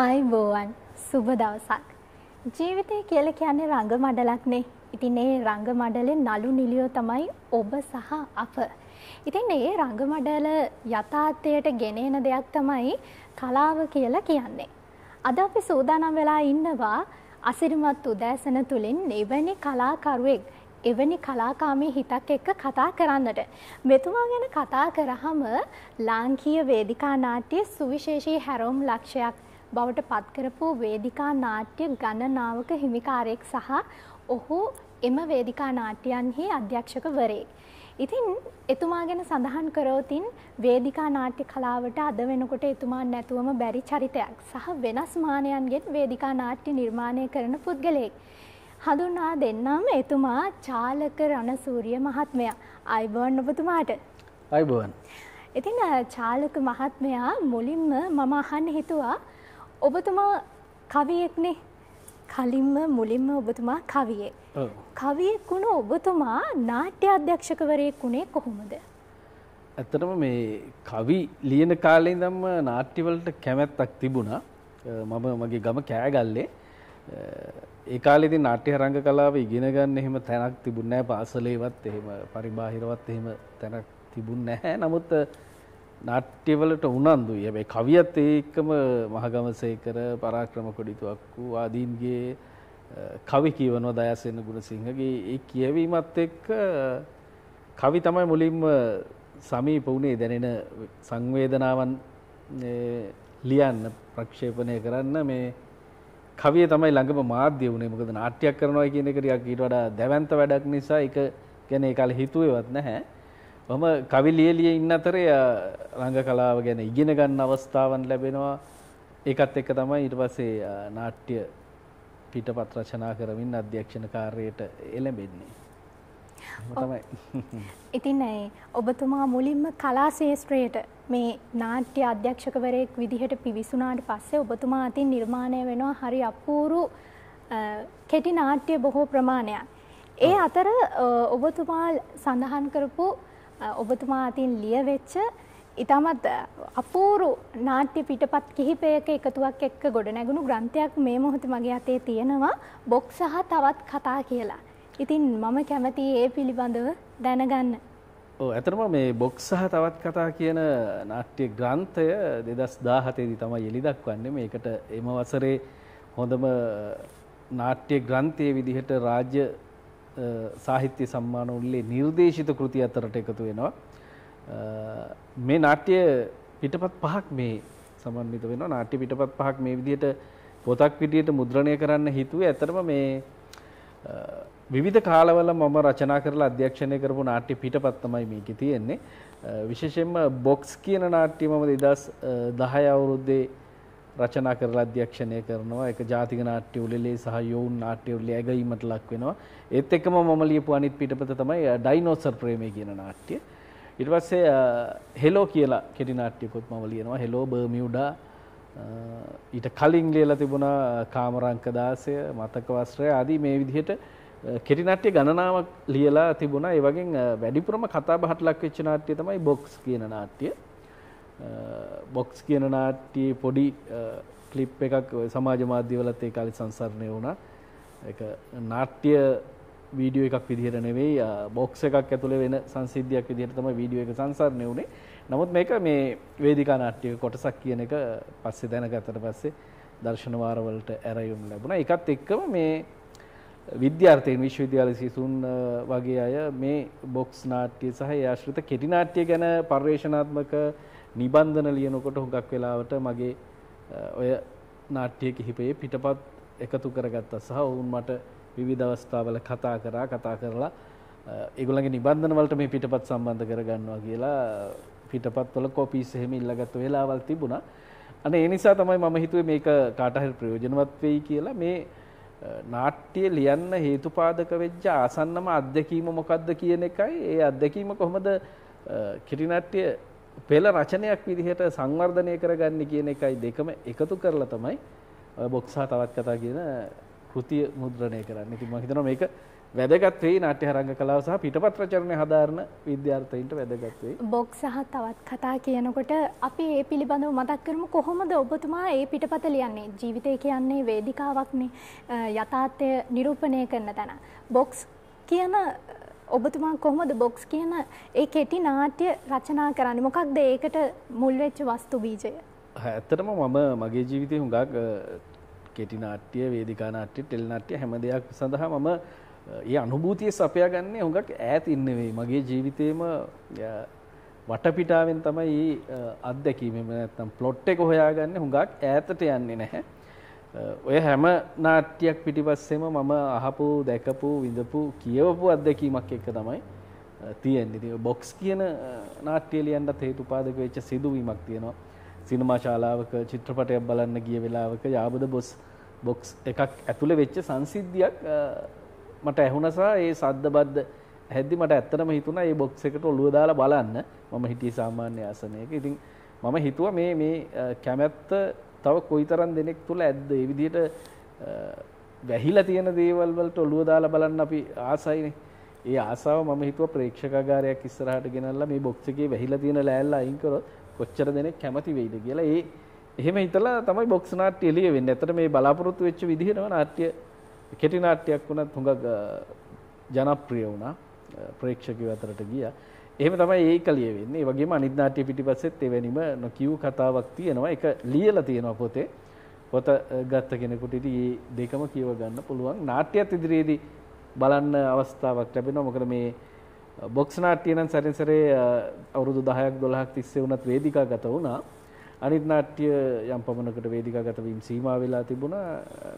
ආයිබෝවන් සුබ දවසක් ජීවිතය කියල කියන්නේ රංග මඩලක්නේ ඉතින් ඒ රංග මඩලෙන් නලු නිලියෝ තමයි ඔබ සහ අප ඉතින් ඒ රංග මඩල යථාර්ථයට ගෙනෙන දෙයක් තමයි කලාව කියලා කියන්නේ අද අපි සූදානම් වෙලා ඉන්නවා අසිරිමත් උදෑසන තුළින් එවැනි කලාකරුවෙක් එවැනි කලාකාමී හිතක් එක්ක කතා කරන්නට. මෙතුමා ගැන කතා කරහම ලාංකීය වේදිකා නාට්‍යයේ සුවිශේෂී හැරවුම් ලක්ෂයක් බවට පත් කරපු වේදිකා නාට්‍ය ගණනාවක හිමිකාරයෙක් සහ ඔහු එම වේදිකා නාට්‍යයන්හි අධ්‍යක්ෂකවරයෙක්. ඉතින් එතුමා ගැන සඳහන් කරෝතින් වේදිකා නාට්‍ය කලාවට අද වෙනකොට එතුමා නැතුවම බැරි චරිතයක් සහ වෙනස් මානයන්ගෙන් වේදිකා නාට්‍ය නිර්මාණය කරන පුද්ගලයෙක්. හඳුනා දෙන්නම එතුමා චාලක රණසූරිය මහත්මයා. අයිබෝන් ඔබතුමාට. අයිබෝන්. ඉතින් චාලක මහත්මයා මුලින්ම මම අහන්න හිතුවා ඔබතුමා කවියෙක්නේ කලින්ම මුලින්ම ඔබතුමා කවියේ. කවියෙක් වුණ ඔබතුමා නාට්‍ය අධ්‍යක්ෂකවරයෙක් වුණේ කොහොමද. ඇත්තටම මේ කවි ලියන කාලේ දම්ම නාට්‍යවලට කැමැත්තක් තිබුණා මම මගේ ගම කෑගල්ලේ ඒකාලෙදි නාට්‍ය රංග කලාව ඉගෙන ගන්න එහෙම තැනක් තිබුණ නැහැ පාසලේවත් එහෙම පරිබාහිරවත් එහෙම තැනක් තිබුණ නැහැ නමුත් නාට්‍යවලට උනන්දුයි. හැබැයි කවියත් ඒකම මහගමසේකර පරාක්‍රම කොඩිතුවක්කු ආදීන්ගේ කවි කියවනවා දයාසේන ගුණසිංහගේ ඒ කියවීමත් එක්ක කවි තමයි මුලින්ම සමීප වුණේ දැනෙන සංවේදනාවන් ලියන්න ප්‍රක්ෂේපණය කරන්න මේ කවිය තමයි ළඟම මාධ්‍ය වුණේ මොකද නාට්‍යයක් කරනවා කියන එක ටිකක් ඊට වඩා දැවැන්ත වැඩක් නිසා ඒක ගැන ඒ කාලේ හිතුවේවත් නැහැ. මම කවි ලියලිය ඉන්න අතරේ රංග කලාව ගැන ඉගෙන ගන්න අවස්ථාවන් ලැබෙනවා. ඒකත් එක්ක තමයි ඊට පස්සේ නාට්‍ය පිටපත් රචනා කරමින් අධ්‍යක්ෂණ කාර්යයට එළඹෙන්නේ. ඉතින් ඇයි ඔබතුමා මුලින්ම කලා ශේෂත්‍රයට මේ නාට්‍ය අධ්‍යක්ෂකවරයෙක් විදිහට පිවිසුනාට පස්සේ ඔබතුමා අතින් නිර්මාණය වෙනවා හරි අපූරු කෙටි නාට්‍ය බොහෝ ප්‍රමාණයක්. ඒ අතර ඔබතුමා සඳහන් කරපු ඔබතුමා අතින් ලියවෙච්ච ඉතාමත් අපූරු නාට්‍ය පිටපත් කිහිපයක එකතුවක් එක්ක ගොඩනැගුණු ග්‍රන්ථයක් මේ මොහොත මගේ අතේ තියෙනවා බොක් සහ තවත් කතා කියලා. ඉතින් මම කැමති ඒ පිළිබඳව දැනගන්න. ඇතරම මේ බොක් සහ තවත් කතා කියන නාට්‍ය ග්‍රන්ථය දෙදස් දාහතේදී තමයි එලි දක්වන්නේ මේකට එම වසරේ හොඳම නාට්‍ය ග්‍රන්ථය විදිහට රාජ්‍ය සාහිත්‍ය සම්මාන උළෙලේ නිර්දේශිත කෘති අතරට එකතු වෙනවා. මේ නාට්‍ය පිටපත් පහක් මේ සමන්විත වෙනවා. නාට්‍ය පිටපත් පහක් මේ විදිහට පොතක් විදිහට මුද්‍රණය කරන්න හිතුවේ ඇත්තටම මේ විවිධ කාලවල මම රචනා කරලා අධ්‍යක්ෂණය කරපු නාට්‍ය පිටපත් තමයි මේකේ තියෙන්නේ. විශේෂයෙන්ම බොක්ස් කියන නාට්‍යය මම 2010 අවුරුද්දේ රචනා කරලා අධ්‍යක්ෂණය කරනවා ඒක ජාතික නාට්‍ය උළෙලේ සහ යෝවුන් නාට්‍ය උළෙලේ ඇගීමට ලක් වෙනවා ඒත් එක්කම මම ලියපු අනිත් පිටපත තමයි ඩයිනෝසර් ප්‍රේමය කියන නාට්‍ය ඊට පස්සේ හෙලෝ කියලා කෙටි නාට්‍යකුත් මම ලියනවා හෙලෝ බර්මියුඩා ඊට කලින් ලියලා තිබුණා කාමරංක 16 මතක වස්ත්‍රය ආදී මේ විදිහට කෙටි නාට්‍ය ගණනාවක් ලියලා තිබුණා ඒ වගේම වැඩිපුරම කතා බහට ලක් වෙච්ච නාට්‍ය තමයි බොක්ස් කියන නාට්‍යය බොක්ස් කියන නාට්‍යයේ පොඩි කලිප් එකක් සමාජ මාධ්‍යවලත් ඒ කාලේ සංසරණය වුණා. ඒක නාට්‍ය වීඩියෝ එකක් විදිහට නෙවෙයි බොක්ස් එකක් ඇතුලේ වෙන සංසිද්ධියක් විදිහට තමයි වීඩියෝ එක සංසරණය වුණේ. නමුත් මේක මේ වේදිකා නාට්‍යයක කොටසක් කියන එක පස්සේ දැනගත්තට පස්සේ දර්ශන වාරවලට ඇරයුම් ලැබුණා. ඒකත් එක්කම මේ විද්‍යාර්ථීන් විශ්වවිද්‍යාල සිසුන් වගේ අය මේ බොක්ස් නාට්‍ය සහ ඒ ආශ්‍රිත කෙටි නාට්‍ය ගැන පර්යේෂණාත්මක නිබන්ධන ලියනකොට හුඟක් වෙලාවට මගේ ඔය නාට්‍ය කිහිපයේ පිටපත් එකතු කරගත්තා සහ ඔවුන් මට විවිධ අවස්ථාවල කතා කරා කතා කරලා ඒගොල්ලන්ගේ නිබන්ධන වලට මේ පිටපත් සම්බන්ධ කරගන්නවා කියලා පිටපත් වල කොපීස් එහෙම ඉල්ලගත්තු වෙලාවල් තිබුණා. අනේ ඒ නිසා තමයි මම හිතුවේ මේක කාට හරි ප්‍රයෝජනවත් වෙයි කියලා මේ නාට්‍ය ලියන්න හේතුපාදක වෙච්ච ආසන්නම අත්දැකීම මොකක්ද කියන එකයි ඒ අත්දැකීම කොහොමද කිරි නාට්‍ය පෙළ රචනයක් විදිහට සංවර්ධනය කරගන්න කියන එකයි දෙකම එකතු කරලා තමයි බොක්සා තවත් කතා කියන කෘතිය මුද්‍රණය කරන්න. ඉතින් මම හිතනවා මේක වැදගත් වෙයි නාට්‍ය හරංග කලාව සහ පිටපත් රචනය හදාරන විද්‍යාර්ථයින්ට වැදගත් වෙයි. බොක්ස් සහ තවත් කතා කියනකොට අපි ඒ පිළිබඳව මතක් කරමු කොහොමද ඔබතුමා ඒ පිටපත ලියන්නේ? ජීවිතය කියන්නේ වේදිකාවක්නේ. යථාර්ථය නිරූපණය කරන තැන. බොක්ස් කියන ඔබතුමා කොහොමද බොක්ස් කියන ඒ කෙටි නාට්‍ය රචනා කරන්න මොකක්ද ඒකට මුල්වෙච්ච වස්තු බීජය. ඇත්තටම මම මගේ ජීවිතය හුඟක් කෙටි නාට්‍ය වේදිකා නාට්‍ය ටෙල් නාට්‍ය හැම දෙයක් සඳහා මම ඒ අනුභූතිය සපයා ගන්න හුඟක් ඈත් ඉන්නවෙයි මගේ ජීවිතේම වටපිටාවෙන් තමයි අත්දැකීම නැත්තම් ප්ලොට් එක හොයාගන්න හුඟක් ඈතට යන්නේ නැහැ. ඔය හැම නාට්‍යයක් පිටිපස්සෙම මම අහපු දැකපු විඳපු කියවපු අත්දැකීමක් එක්ක තමයි තියෙන්නේ. බොක්ස් කියන නාට්‍ය ලියන්නත් හේතුපාදක වෙච්ච සිදුවීමක් තියෙනවා. සිනමා ශාලාවක චිත්‍රපටයක් බලන්න ගිය වෙලාවක යාබද බොස් බොක්ස් එකක් ඇතුලේ වෙච්ච සංසිද්ධියක් මට ඇහුණසා ඒ සද්ද බද්ද ඇහෙද්දි මට ඇත්තටම හිතුණා මේ බොක්ස් එකට ඔළුව දාලා බලන්න. මම හිටියේ සාමාන්‍ය ආසනයක. ඉතින් මම හිතුවා මේ මේ කැමැත්ත තව කොයිතරම් දෙනෙක් තුළ ඇද්ද ඒ විදිහට වැහිලා තියෙන දේවල් වලට ඔළුව දාලා බලන්න අපි ආසයිනේ. ඒ ආසාව මම හිතුවා ප්‍රේක්ෂකාගාරයක් ඉස්සරහට ගෙනල්ලා මේ බොක්ස් එකේ වැහිලා තියෙන ලෑල්ල අයින් කරොත් කොච්චර දෙනෙක් කැමති වෙයිද කියලා. ඒ එහෙම හිතලා තමයි බොක්ස් නාට්‍ය එළිය වෙන්නේ. ඇත්තට මේ බලාපොරොත්තු වෙච්ච විදිහටම නාට්‍ය කෙටි නාට්‍යයක් වුණත් හුඟක් ජනප්‍රිය වුණා. ප්‍රේක්ෂකයෝ අතරට ගියා. එහෙම තමයි ඒක ලිය වෙන්නේ. ඒ වගේම අනිත් නාට්‍ය පිටිපස්සෙත් එවැනිම නොකියු කතාවක් තියෙනවා. ඒක ලියලා තියෙනවා පොතේ. පොත ගත්ත කෙනෙකුට ඉතින් මේ දෙකම කියව ගන්න පුළුවන්. නාට්‍යයත් ඉදිරියේදී බලන්න අවස්ථාවක් ලැබෙනවා. මොකද මේ බොක්ස් නාට්‍ය නම් සැරින් සැරේ අවුරුදු 10ක් 12ක් තිස්සේ වුණත් වේදිකා ගත වුණා. අනිත් නාට්‍ය යම් පමණකට වේදිකාගත වීම සීමා වෙලා තිබුණා.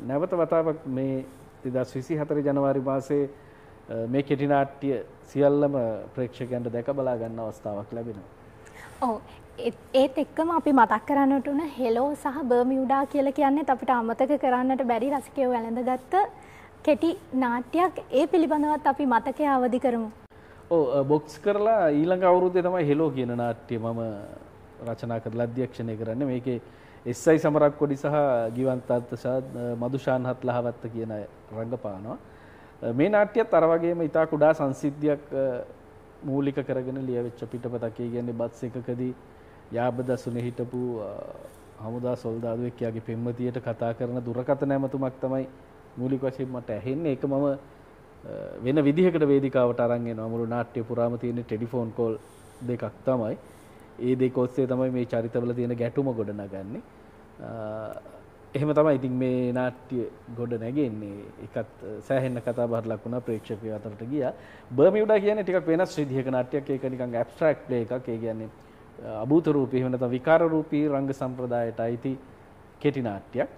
නැවත වතාවක් මේ 2024 ජනවාරි මාසයේ මේ කෙටිනාට්‍ය සියල්ලම ප්‍රේක්ෂකයන්ට දැක බලා ගන්න අවස්ථාවක් ලැබෙනවා. ඔව් ඒත් එක්කම අපි මතක් කරන්නට උන හෙලෝ සහ බර්මියුඩා කියලා කියන්නේ අපිට අමතක කරන්නට බැරි රසිකයෝ වැළඳගත්ත කෙටි නාට්‍යයක් ඒ පිළිබඳවත් අපි මතකයේ අවදි කරමු. ඔව් බොක්ස් කරලා ඊළඟ අවුරුද්දේ තමයි හෙලෝ කියන නාට්‍ය මම රචනා කරලා අධ්‍යක්ෂණය කරන්නේ. මේකේ එස්.අයි. සමරක් කොඩි සහ ගිවන්තත් සහ මදුෂාන් හත්ලහවත්ත කියන අය රංගපානවා. මේ නාට්‍යයත් අර වගේම ඉතා කුඩා සංසිද්ධියක් මූලික කරගෙන ලියවෙච්ච පිටපතක්. ඒ කියන්නේ බස් එකකදී යාබ දසුනේ හිටපු හමුදා සොල්දාදුවෙක් යාගේ පෙම්වතියට කතා කරන දුරකථන ඇමතුමක් තමයි මූලික වශයෙන් මට ඇහෙන්නේ. ඒක මම වෙන විදිහකට වේදිකාවට අරන් එනවා. මුළු නාට්‍ය පුරාම තියෙන ටෙලිෆෝන් කෝල් දෙකක් තමයි. ඒ දෙක ඔස්සේ තමයි මේ චරිතවල තියෙන ගැටුම ගොඩනගන්නේ. එහෙම තමයි ඉතින් මේ නාට්‍ය ගොඩ නැගෙන්නේ එකත් සෑහෙන්න කතා බහට ලක් වුණා ප්‍රේක්ෂකයෝ අතරට ගියා බර්මියුඩා කියන්නේ ටිකක් වෙනස් විදිහක નાට්‍යයක් ඒක නිකන් ඇබ්ස්ට්‍රැක්ට් ප්ලේ එකක් ඒ කියන්නේ අභූත රූපී එහෙම නැත්නම් විකාර රූපී රංග සම්ප්‍රදායට අයිති කෙටි නාට්‍යයක්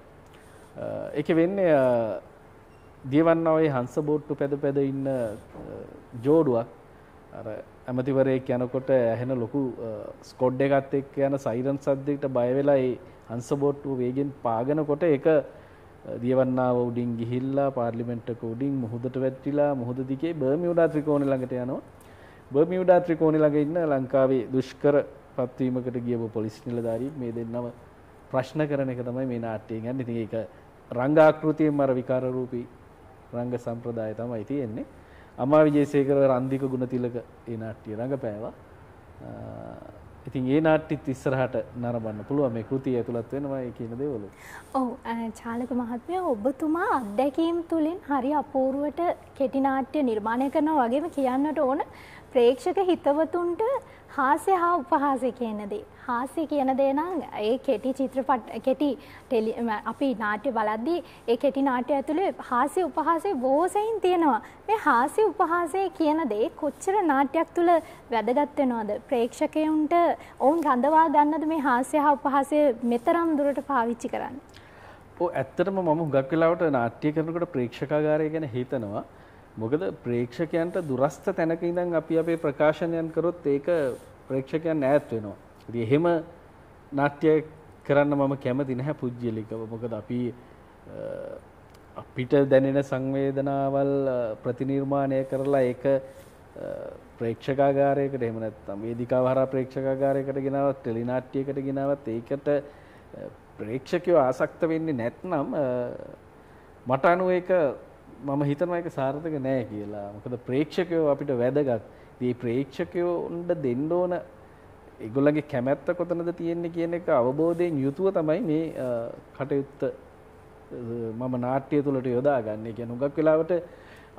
ඒක වෙන්නේ දියවන්නාවේ හංස බෝට්ටු පැද පැද ඉන්න ජෝඩුවක් අර ඇමතිවරයෙක් යනකොට ඇහෙන ලොකු ස්කොඩ් එකත් එක්ක යන සයිරන් සද්දයකට බය වෙලා ඒ හංසබෝට්ටුව වේගෙන් පාගනකොට ඒක දියවන්නාව උඩින් ගිහිල්ලා පාර්ලිමෙන්ට්ක උඩින් මුහුදට වැට්ටිලා මුහුද දිගේ බර්මියුඩා ත්‍රිකෝණේ ළඟට යනවා. බර්මියුඩා ත්‍රිකෝණේ ළඟ ඉන්න ලංකාවේ දුෂ්කර පත්වීමකට ගියපු පොලිස් නිලධාරීන් මේ දෙන්නම ප්‍රශ්න කරන එක තමයි මේ නාට්‍යයෙන් යන්නේ. ඉතින් ඒක රංගාකෘතියෙන් අර විකාර රූපී රංග සම්ප්‍රදාය තමයි තියෙන්නේ. අමා විජේසේකර රන්දික ගුණතිලක ඒ නාට්‍ය රඟපෑවා. ඉතින් ඒ නාට්‍යත් ඉස්සරහට නරඹන්න පුළුවන් මේ කෘතිය ඇතුළත් වෙනවා ඒ කියන දේවල. ඔව් චාලක මහත්මයා ඔබතුමා අත්දැකීම් තුලින් හරි අපූර්වට කෙටි නාට්‍ය නිර්මාණය කරනවා වගේම කියන්නට ඕන ප්‍රේක්ෂක හිතවතුන්ට හාසය හා උපහාසය කියනදී. හාසය කියන දේ නම් ඒ කෙටි චිත්‍රපට කෙටි ටෙලි අපි නාට්‍ය බලද්දී ඒ කෙටි නාට්‍ය ඇතුලේ හාසය උපහාසය බොහෝ සෙයින් තියෙනවා. මේ හාසය උපහාසය කියන දේ කොච්චර නාට්‍යයක් තුල වැදගත් වෙනවද? ප්‍රේක්ෂකයන්ට ඔවුන් රඳවා ගන්නද මේ හාසය හා උපහාසය මෙතරම් දුරට පාවිච්චි කරන්නේ? ඔව් ඇත්තටම මම හුඟක් වෙලාවට නාට්‍ය කරනකොට ප්‍රේක්ෂකාගාරය ගැන හිතනවා. මොකද ප්‍රේක්ෂකයන්ට දුරස්ත තැනක ඉඳන් අපි අපේ ප්‍රකාශනයන් කරොත් ඒක ප්‍රේක්ෂකයන් ඈත් වෙනවා. ඉතින් එහෙම නාට්‍ය කරන්න මම කැමති නැහැ පුජ්‍යලිකව. මොකද අපි අපිට දැනෙන සංවේදනාවල් ප්‍රතිනිර්මාණය කරලා ඒක ප්‍රේක්ෂකාගාරයකට එහෙම නැත්නම් වේදිකාව හරහා ප්‍රේක්ෂකාගාරයකට ගෙනාවත් ටෙලි නාට්‍යයකට ගෙනාවත් ඒකට ප්‍රේක්ෂකයෝ ආසක්ත වෙන්නේ නැත්නම් මට අනුව ඒක මම හිතනවා එක සාර්ථක නෑ කියලා මොකද ප්‍රේක්ෂකයෝ අපිට වැදගත් ඒ ප්‍රේක්ෂකයෝන්ට දෙන්න ඕන ඒගොල්ලන්ගේ කැමැත්ත කොතනද තියෙන්නේ කියන එක අවබෝධයෙන් යුතුව තමයි මේ කටයුත්ත මම නාට්‍ය තුළට යොදා ගන්න එක හුඟක් වෙලාවට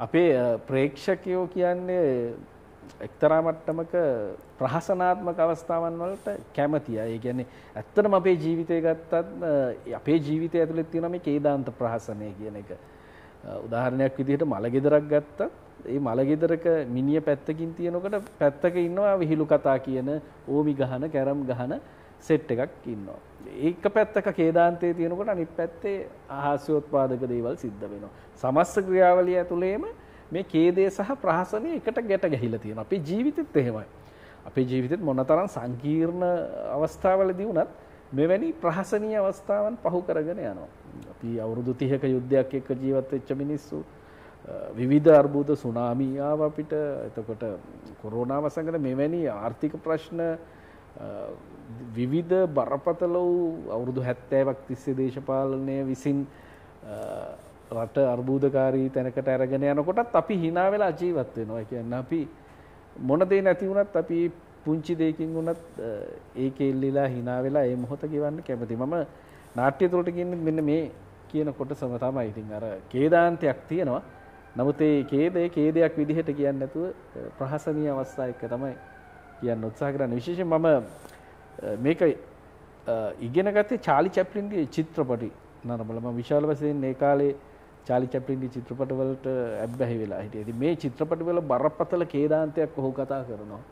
අපේ ප්‍රේක්ෂකයෝ කියන්නේ එක්තරා මට්ටමක ප්‍රහසනාත්මක අවස්ථාවන් වලට කැමතියි. ඒ කියන්නේ ඇත්තටම අපේ ජීවිතය ගත්තත් අපේ ජීවිතය ඇතුළේ තියෙන මේ කේදාන්ත ප්‍රහසනය කියන එක. උදාහරණයක් විදිහට මළගෙදරක් ගත්තා ඒ මළගෙදරක මිනිිය පැත්තකින් තියනකට පැත්තක ඉන්නවා විහිළු කතා කියන ඕමි ගහන කැරම් ගහන සෙට් එකක් ඉන්නවා. ඒක පැත්තක කේදාන්තයේ තියෙනකොට අනිත් පැත්තේ ආහාස්‍යෝත්පාදක දේවල් සිද්ධ වෙනවා. සමස්ත ක්‍රියාවලිය ඇතුළේම මේ ඛේදය සහ ප්‍රහසනය එකට ගැට ගැහිලා තියෙනවා. අපේ ජීවිතෙත් එහෙමයි. අපේ ජීවිතෙත් මොනතරම් සංකීර්ණ අවස්ථාවලදී වුණත් මෙවැනි ප්‍රහසනීය අවස්ථාවන් පහු කරගෙන යනවා. අපි අවුරුදු තිහක යුද්ධයක් එක්ක ජීවත් වෙච්ච මිනිස්සු විවිධ අර්බුද සුනාමියාව අපිට එතකොට කොරෝනාව සඟට මෙවැනි ආර්ථික ප්‍රශ්න විවිධ බරපතල වූ අවුරුදු හැත්තෑවක් තිස්සේ දේශපාලනය විසින් රට අර්බූධකාරී තැනකට ඇරගෙන යනකොටත් අපි හිනාවෙලා ජීවත් වෙනවා කියන්න අපි මොනදේ නැතිවුණත් අපි පුංචි දෙයකින් වුණත් ඒ කෙල්ලිලා හිනාවෙලා ඒ මොහොත කිවන්න කැමති මම නාට්‍ය තුළට කියන්නේ මෙන්න මේ කියන කොටසම තමයි. ඉතින් අර කේදාන්තයක් තියෙනවා. නමුත් ඒ කේදේ කේදයක් විදිහට කියන්නේ නැතුව ප්‍රහසනීය අවස්ථා එක්ක තමයි කියන්න උත්සාහ කරන්නේ. විශේෂයෙන් මම මේක ඉගෙන ගත්තේ චාලි චැප්ලින්ගේ චිත්‍රපටි නරඹලා මම විශාල වශයෙන් ඒ කාලේ චාලි චැප්ලින්ගේ චිත්‍රපට වලට ඇබ්බැහි වෙලා හිටියේ. ඉතින් මේ චිත්‍රපට වල බරපතල කේදාන්තයක් ඔහු කතා කරනවා.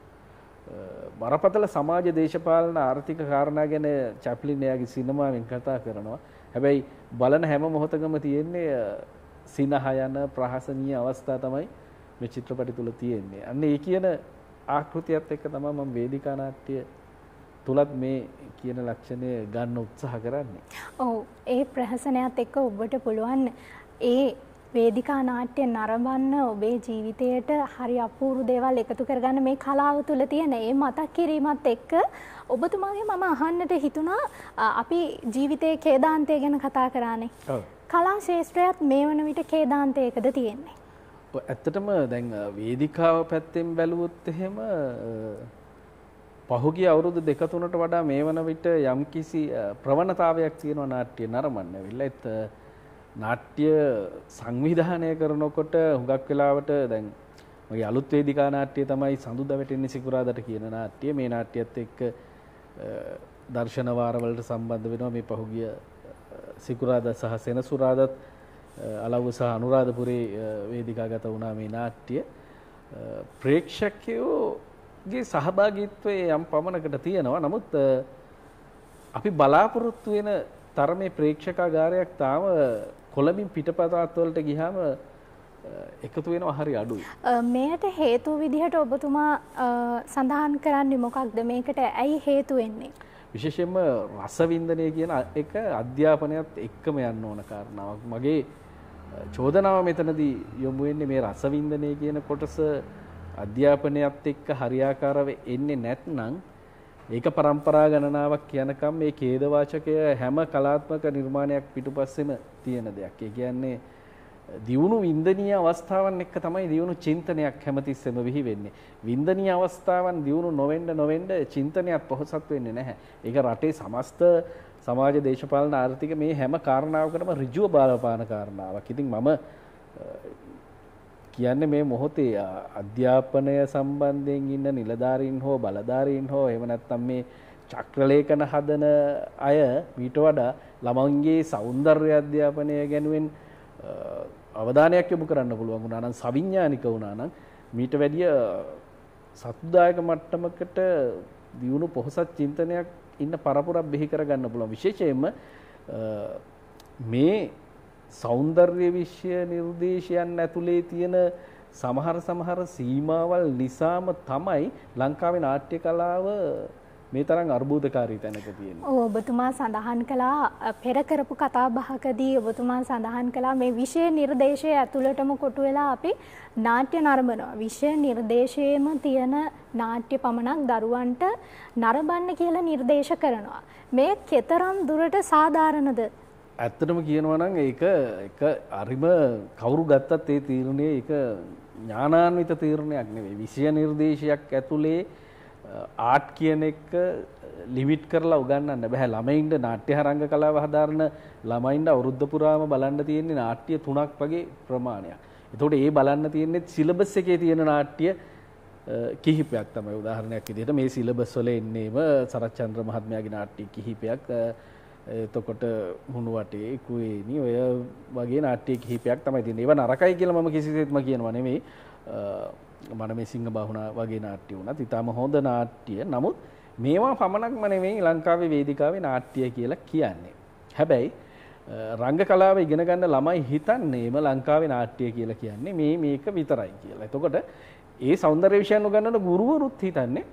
බරපතල සමාජ දේශපාලන ආර්ථික කාරණා ගැන චැප්ලින් එයාගේ සිනමාවෙන් කතා කරනවා. හැබැයි බලන හැම මොහොතකම තියෙන්නේ සිනහ යන ප්‍රහසනීය අවස්ථා තමයි මේ චිත්‍රපටි තුල තියෙන්නේ. අන්න ඒ කියන ආකෘතියත් එක්ක තමයි මම වේදිකා නාට්‍ය තුලත් මේ කියන ලක්ෂණය ගන්න උත්සාහ කරන්නේ. ඔව් ඒ ප්‍රහසනයත් එක්ක ඔබට පුළුවන් ඒ වේදිකා නාට්‍යයෙන් නරඹන්න ඔබේ ජීවිතයට හරි අපූරු දේවල් එකතු කරගන්න මේ කලාව තුළ තියෙන ඒ මතක් කිරීමත් එක්ක ඔබතුමාගේ මම අහන්නට හිතුණා අපි ජීවිතයේ කේදාන්තය ගැන කතා කරානේ. ඔව්. කලා ශේෂත්‍රයත් මේ වන විට කේදාන්තයකද තියෙන්නේ. ඇත්තටම දැන් වේදිකාව පැත්තෙන් බැලුවොත් එහෙම පහුගිය අවුරුදු දෙක තුනට වඩා මේ වන විට යම්කිසි ප්‍රවණතාවයක් තියෙනවා නාට්‍ය නරඹන්න. විල්ලෙත් නාට්‍ය සංවිධානය කරනකොට හුඟක් වෙලාවට දැන් මගේ අලුත් වේදිකා නාට්‍ය තමයි සඳුදා වැටෙන්නේ සිකුරාදට කියන නාට්‍ය මේ නාට්‍යයත් එක්ක දර්ශන වාරවලට සම්බන්ධ වෙනවා මේ පහුගිය සිකුරාදා සහ සෙනසුරාදත් අලව්ව සහ අනුරාධපුරේ වේදිකාගත වුණා මේ නාට්‍ය ප්‍රේක්ෂකයෝගේ සහභාගීත්වය යම් පමණකට තියෙනවා නමුත් අපි බලාපොරොත්තු වෙන තරමේ ප්‍රේක්ෂකාගාරයක් තාම කොළඹින් පිටපතාත්වලට ගිහාම එකතු වෙනවා හරි අඩුයි. මේකට හේතු විදිහට ඔබතුමා සඳහන් කරන්නේ මොකක්ද මේකට ඇයි හේතු වෙන්නේ? විශේෂයෙන්ම රසවින්දනය කියන එක අධ්‍යාපනයත් එක්කම යන්න ඕන කාරණාවක්. මගේ චෝදනාව මෙතනදී යොමු වෙන්නේ මේ රසවින්දනය කියන කොටස අධ්‍යාපනයත් එක්ක හරියාකාරව එන්නේ නැත්නම් ඒක પરම්පරා ගණනාවක් යනකම් මේ ඛේදවාචකය හැම කලාත්මක නිර්මාණයක් පිටුපස්සෙම තියෙන දෙයක්. ඒ කියන්නේ දියුණු වින්දනීය අවස්ථාවන් එක්ක තමයි දියුණු චින්තනයක් හැමතිස්සෙම විහි වෙන්නේ. වින්දනීය අවස්ථාවන් දියුණු නොවෙන්න නොවෙන්න චින්තනයක් පොහොසත් වෙන්නේ නැහැ. ඒක රටේ සමස්ත සමාජ දේශපාලන ආර්ථික මේ හැම කාරණාවකටම ඍජුව බලපාන කාරණාවක්. ඉතින් මම කියන්නේ මේ මොහොතේ අධ්‍යාපනය සම්බන්ධයෙන් ඉන්න නිලධාරීන් හෝ බලධාරීන් හෝ එහෙම නැත්නම් මේ චක්‍රලේඛන හදන අය ඊට වඩා ළමන්ගේ సౌందර්ය අධ්‍යාපනය ගැනුවෙන් අවධානයක් යොමු කරන්න පුළුවන් වුණා නම් සවිඥානික වුණා නම් මීට වැඩිය සතුදායක මට්ටමකට දියුණු පොහොසත් චින්තනයක් ඉන්න පරපුරක් බිහි කරගන්න පුළුවන් විශේෂයෙන්ම මේ සෞන්දර්ය විශ්ය නිර්දේශයන් ඇතුලේ තියෙන සමහර සමහර සීමාවල් නිසාම තමයි ලංකාවේ නාට්‍ය කලාව මේ තරම් අර්බුදකාරී තැනක තියෙන්නේ. ඔව් ඔබතුමා සඳහන් කළා පෙර කරපු කතා බහකදී ඔබතුමා සඳහන් කළා මේ විෂය නිර්දේශය ඇතුළටම කොටු වෙලා අපි නාට්‍ය නරඹනවා. විෂය නිර්දේශයේම තියෙන නාට්‍ය පමණක් දරුවන්ට නරඹන්න කියලා නිර්දේශ කරනවා. මේ කතරම් දුරට සාධාරණද ඇත්තටම කියනවනම් ඒක එක අරිම කවුරු ගත්තත් ඒ තීරණය එක ඥානාන්විත තීරණයක් නෙවෙයි විෂය නිර්දේශයක් ඇතුලේ ආට් කියන එක ලිමිට් කරලා උගන්නන්න බෑ ළමයින්ට නාට්‍ය හරංග කලාව හදාරන ළමයින්ට අවුරුද්ද පුරාම බලන්න තියෙන්නේ නාට්‍ය තුනක් වගේ ප්‍රමාණයක්. එතකොට ඒ බලන්න තියෙන්නේ සිලබස් එකේ තියෙන නාට්‍ය කිහිපයක් තමයි උදාහරණයක් විදිහට මේ සිලබස් වල එන්නේම සරච්චන්ද්‍ර මහත්මයාගේ නාට්‍ය කිහිපයක් එතකොට හුණු වටේ කුවේනි ඔය වගේ නාට්‍ය කිහිපයක් තමයි තියෙන්නේ. ඒවා නරකයි කියලා මම කිසිසේත්ම කියනවා නෙමෙයි. මම මේ සිංහ බහුණා වගේ නාට්‍ය වුණත් ඊටාම හොඳ නාට්‍ය. නමුත් මේවා පමණක්ම නෙමෙයි ලංකාවේ වේදිකාවේ නාට්‍ය කියලා කියන්නේ. හැබැයි රංග කලාව ඉගෙන ගන්න ළමයි හිතන්නේම ලංකාවේ නාට්‍ය කියලා කියන්නේ මේ මේක විතරයි කියලා. එතකොට ඒ సౌందර්ය විෂයන් උගන්වන ගුරුවරුත් හිතන්නේ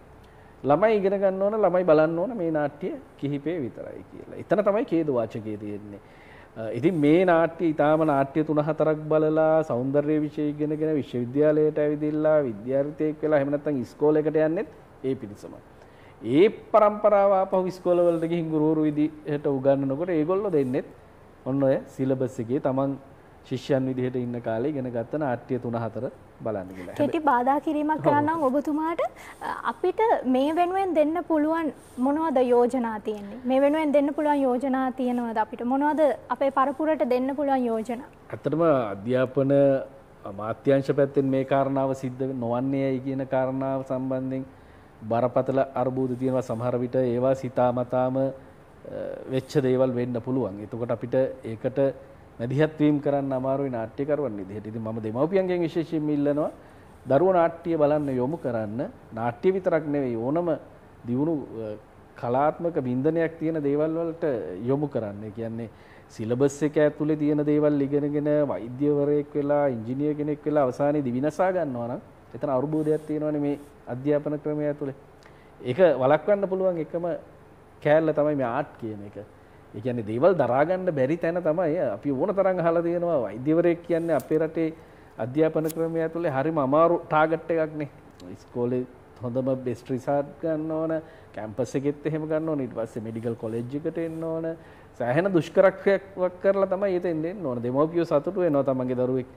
ළමයි ඉගෙන ගන්න ඕන ළමයි බලන්න ඕන මේ නාට්‍ය කිහිපේ විතරයි කියලා. එතන තමයි ඛේද වාචකයේ තියෙන්නේ. ඉතින් මේ නාට්‍ය ඉතාම නාට්‍ය තුන හතරක් බලලා సౌందර්ය විෂය ඉගෙනගෙන විශ්වවිද්‍යාලයට ඇවිදilla විද්‍යාර්ථියෙක් වෙලා එහෙම නැත්නම් ඉස්කෝලේකට යන්නෙත් ඒ පිරිසම. ඒ પરම්පරාව ආපහු ඉස්කෝලවලට ගිහින් ගුරුවරු විදිහට උගන්වනකොට ඒගොල්ලෝ දෙන්නෙත් ඔන්න ඔය සිලබස් එකේ තමන් ශිෂ්‍යන් විදිහට ඉන්න කාලේ ඉගෙන ගත්ත නාට්‍ය 3-4 බලන්න කියලා. කෙටි බාධා කිරීමක් කරන්න ඔබතුමාට අපිට මේ වෙනුවෙන් දෙන්න පුළුවන් මොනවද යෝජනා තියෙන්නේ? මේ වෙනුවෙන් දෙන්න පුළුවන් යෝජනා තියෙනවද අපිට? මොනවද අපේ පරපුරට දෙන්න පුළුවන් යෝජනා? ඇත්තටම අධ්‍යාපන අමාත්‍යංශ පැත්තෙන් මේ කාරණාව සිද්ධ නොවන්නේයි කියන කාරණාව සම්බන්ධයෙන් බරපතල අර්බුද තියෙනවා සමහර විට ඒවා සිතාමතාම වෙච්ච දේවල් වෙන්න පුළුවන්. එතකොට අපිට ඒකට මැදිහත් වීම කරන්න අමාරුයි නාට්‍යකරුවන් විදිහට. ඉතින් මම දෙමව්පියන්ගෙන් විශේෂයෙන්ම ඉල්ලනවා දරුවෝ නාට්‍ය බලන්න යොමු කරන්න නාට්‍ය විතරක් නෙවෙයි ඕනම දියුණු කලාත්මක බින්දනයක් තියෙන දේවල් වලට යොමු කරන්න. ඒ කියන්නේ සිලබස් එක ඇතුලේ තියෙන දේවල් ඉගෙනගෙන වෛද්‍යවරයෙක් වෙලා ඉංජිනේර කෙනෙක් වෙලා අවසානයේ දිවිනසා ගන්නවා නම් එතන අරුබෝධයක් තියෙනවනේ මේ අධ්‍යාපන ක්‍රමය ඇතුලේ. ඒක වළක්වන්න පුළුවන් එකම කෑල්ල තමයි මේ ආට් කියන එක. එකන දේවල් දරාගන්න බැරි තැන තමයි අපි ඕන තරන් හල තියෙනවා වෛද්‍යවරය කියන්නේ අපේ රටේ අධ්‍යාපන ක්‍රමය ඇතුළේ හරිම අමාරු ටාගට් එකක්නේ ස්කෝලෙ හොඳම බෙස්ට්‍රිසාට් ගන්න ඕන කැම්පස එකෙත් එහෙම ගන්න ඕන ඉට පස්සේ මෙඩිකල් කොලෙජ්ජිකට එන්න ඕන සෑහෙන දුෂ්කරක්ෂයක් කරලා තමයි එතෙන්ට ඕන දෙමෝපියෝ සතුටු එනවා තමන්ගේ දරුවෙක්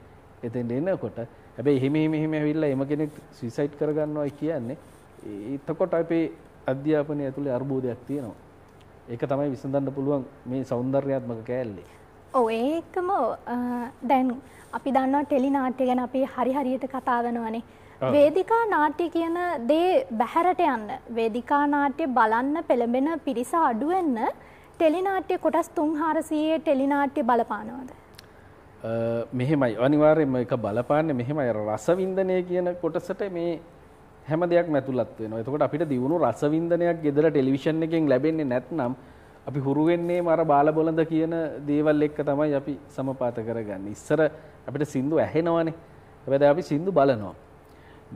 එතෙන්ට එන්නකොට හැබැයි එහෙම මෙහෙම ඇවිල්ලා එම කෙනෙක් සුයිසයිඩ් කරගන්නවා කියන්නේ එතකොට අපේ අධ්‍යාපනය ඇතුළේ අර්බෝධයක් තියෙනවා ඒක තමයි විසඳන්න පුළුවන් මේ සෞන්දර්යාත්මක කෑල්ලේ. ඔව් ඒකම දැන් අපි දන්නවා ටෙලි නාට්‍ය ගැන අපි හරි හරියට කතා කරනවානේ. වේදිකා නාට්‍ය කියන දේ බැහැරට යන්න. වේදිකා නාට්‍ය බලන්න පෙළඹෙන පිරිස අඩු වෙන්න ටෙලි නාට්‍ය කොටස් 3400 ටෙලි නාට්‍ය බලපානවද? මෙහෙමයි අනිවාර්යයෙන්ම එක බලපාන්නේ මෙහෙමයි රසවින්දනය කියන කොටසට මේ හැම දෙයක් ඇතුළත් වෙන එතකොට අපිට දියුණු රසවින්දනයක් ගෙදර ටෙලිවිෂන් එකෙන් ලැබෙන්නේ නැත්නම් අපි හුරුවෙන්නේ මර බාලබොලඳ කියන දේවල් එක්ක තමයි අපි සමපාත කරගන්න ඉස්සර අපිට සින්දු ඇහෙනවානේ හැබැද අපි සින්දු බලනවා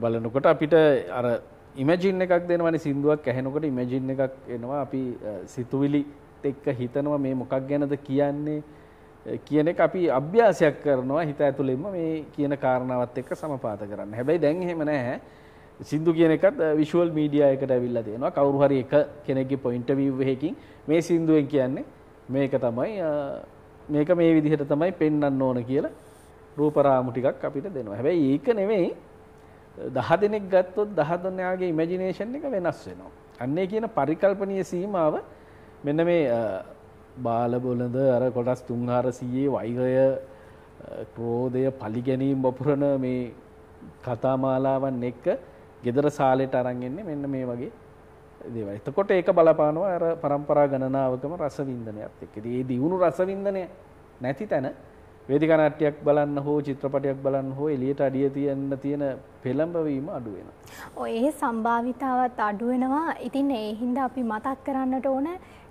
බලනකොට අපිට අර ඉමජින් එකක් දෙනවනි සින්දුවක් ඇහෙනකොට ඉමජින් එකක් එනවා අපි සිතුවිලි එක්ක හිතනවා මේ මොකක් ගැනද කියන්නේ කියන එක අපි අභ්‍යාසයක් කරනවා හිත ඇතුළෙම මේ කියන කාරණාවත් එක්ක සමපාත කරන්න හැබැයි දැන් එහෙම නැහැ සිදු කියන එකත් විශුවල් මීඩිය එකට ඇවිල්ලා තියෙනවා කවුරු හරි එක කෙනෙක්ගේ පොයින්ට වීව් එකකින් මේ සින්දුවෙන් කියන්නේ මේක තමයි මේක මේ විදිහට තමයි පෙන්වන්න ඕන කියලා රූපරාමු ටිකක් අපිට දෙනවා. හැබැයි ඒක නෙමෙයි 10 දෙනෙක් ගත්තොත් 10 දෙනාගේ ඉමේජිනේෂන් එක වෙනස් වෙනවා. අන්නේ කියන පරිකල්පනීය සීමාව මෙන්න මේ බාල බොළඳ අර කොටස් 3400 වෛරය ක්‍රෝධය පලිගැනීම් වපුරන මේ කතා මාලාවන් එක්ක ගෙදර සාලෙට අරන්ගෙන්නේ මෙන්න මේ වගේ දේවල්. එතකොට ඒක බලපානවා අර પરම්පරා ගණනාවකම රසවින්දනයත් එක්ක. ඒ දියුණු රසවින්දනය නැති තැන වේදිකා නාට්‍යයක් බලන්න හෝ චිත්‍රපටයක් බලන්න හෝ එළියට අඩිය තියන්න තියෙන පෙළඹවීම අඩු වෙනවා. ඔය ඒ සම්භාවිතාවත් අඩු වෙනවා. ඉතින් ඒ හින්දා අපි මතක් කරන්නට ඕන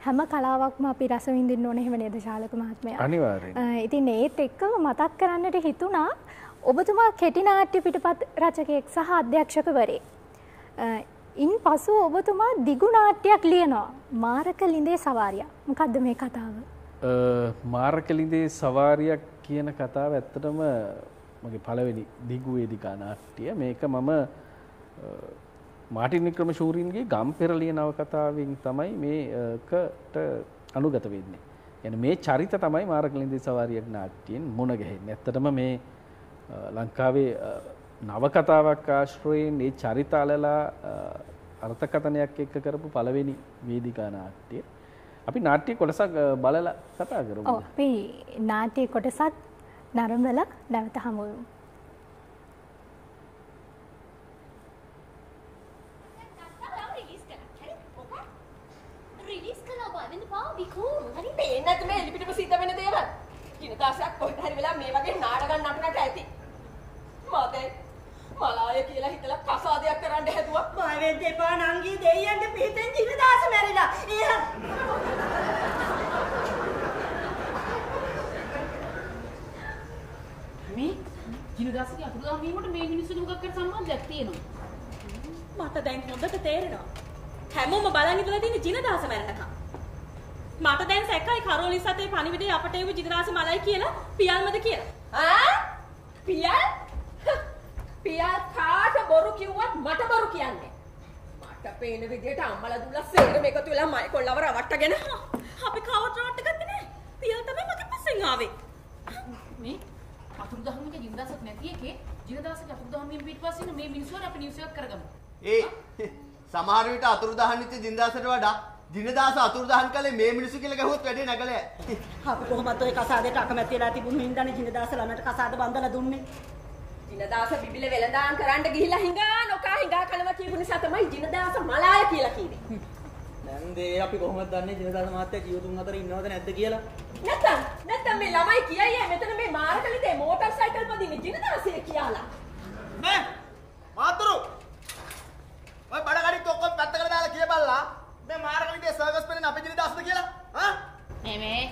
හැම කලාවක්ම අපි රස විඳින්න ඕන එහෙම නේද ශාලක මහත්මයා? අනිවාර්යෙන්. ඉතින් ඒත් එක්කම මතක් කරන්නට හිතුණා ඔබතුමා කෙටි නාට්‍ය පිටපත් රචකයෙක් සහ අධ්‍යක්ෂකවරේ. ඉන් පසු ඔබතුමා දිගු නාට්‍යයක් ලියනවා. මාරක ලිඳේ සවාරිය. මොකක්ද මේ කතාව? මාරක ලිඳේ සවාරියක් කියන කතාව ඇත්තටම මගේ පළවෙනි දිගු වේදිකා නාට්‍ය. මේක මම මාටින් වික්‍රමශූරීන්ගේ ගම්පෙරළිය නවකතාවෙන් තමයි මේකට අනුගත වෙන්නේ. يعني මේ චරිත තමයි මාරක ලිඳේ සවාරියක් නාට්‍යයෙන් මුණ ගැහෙන්නේ. ඇත්තටම මේ ලංකාවේ නවකතාවක් ආශ්‍රයෙන් ඒ චරිතාලලා අර්ථකතනයක් එක්ක කරපු පළවෙනි වේදිකා නාට්‍යය. අපි නාට්‍ය කොටසක් බලලා කතා කරමු. ඔව් අපි නාට්‍ය කොටසත් නරඹලා නැවත හමු වෙමු. හරි පේන්නත් මේ එලිපිටම සිද්ධ වෙන දේවල්. දින දාසයක් කොහෙට හරි වෙලා මේ වගේ නාටකම් නටනට ඇති. ප්‍රමාදේ. මලාය කියලා හිතලා කසාදයක් කරන්න හැදුවා. මවෙන් දෙපා නංගි දෙයියන්ගේ පිටෙන් ජීවදාස මැරිලා. මේ ජිනදාසගේ අතුරුදහන් වීමට මේ මිනිස්සුගේ මොකක්ද සම්බන්ධයක් තියෙනවා. මට දැන් හොඳට තේරෙනවා. හැමෝම බලන් ඉඳලා තියෙන ජිනදාස මැරෙනකම්. මට දැන් සැකයි කරෝලි සතේ පණිවිඩේ අපට ඒව ජිනදාස මලයි කියලා පියල්මද කියලා. ආ? පියල්? පියා කාට බොරු කිව්වත් මට බොරු කියන්නේ. මට පේන විදියට අම්මලා දුන්නා සේරම එකතු වෙලා මයි කොල්ලව රවට්ටගෙන. අපි කවදාවත් ගත්තේ නෑ. පියා තමයි මගේ පස්සෙන් ආවේ. මේ අතුරුදහන්ක ජීවිතසක් නැති එකේ ජීවිතසක් අතුරුදහන්ගෙන් පිටපස්ස ඉන්න මේ මිනිස්සුන් අපි නිව්ස් එකක් කරගමු. ඒ සමහර විට අතුරුදහන් ඉච්ච ජීවිතසට වඩා දිනදාස අතුරුදහන් කලේ මේ මිනිස්සු කියලා ගහුවොත් වැඩේ නැගලෑ. අපි කොහොමද ඔය කසාදේට අකමැති වෙලා තිබුණු හින්දානේ දිනදාස ළමයට කසාද බඳලා දුන්නේ. දිනදාස බිබිල වෙලඳාම් කරන්න ගිහිලා හිඟා නොකා හිඟා කනවා කියපු නිසා තමයි දිනදාස මලාය කියලා කිව්වේ. දැන් දේ අපි කොහොමද දන්නේ දිනදාස මහත්තයා ජීවතුන් අතර ඉන්නවද නැද්ද කියලා? නැත්තම් නැත්තම් මේ ළමයි කියයි මෙතන මේ මාරකලිතේ මෝටර් සයිකල් පදින්නේ දිනදාසය කියලා. මේ මාතරු ඔය බඩ කඩිත් ඔක්කොම පැත්තකට දාලා කියපල්ලා මේ මාරකලිතේ සර්කස් පෙන්නේ අපි දිනදාසද කියලා? ආ? මේ මේ